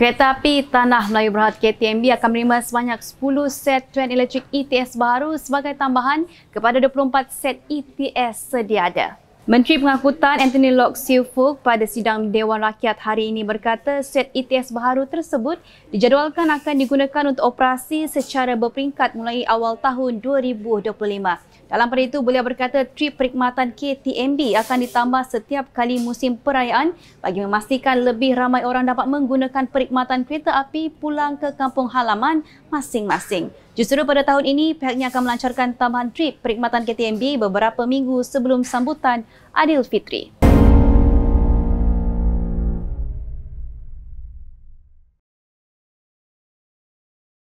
Kereta api Tanah Melayu Berhad KTMB akan menerima sebanyak 10 set tren elektrik ETS baru sebagai tambahan kepada 24 set ETS sedia ada. Menteri Pengangkutan Anthony Lok Siu Fook pada sidang Dewan Rakyat hari ini berkata set ETS baru tersebut dijadualkan akan digunakan untuk operasi secara berperingkat mulai awal tahun 2025. Dalam pada itu, beliau berkata trip perkhidmatan KTMB akan ditambah setiap kali musim perayaan bagi memastikan lebih ramai orang dapat menggunakan perkhidmatan kereta api pulang ke kampung halaman masing-masing. Justeru pada tahun ini, pihaknya akan melancarkan tambahan trip perkhidmatan KTMB beberapa minggu sebelum sambutan Adil Fitri.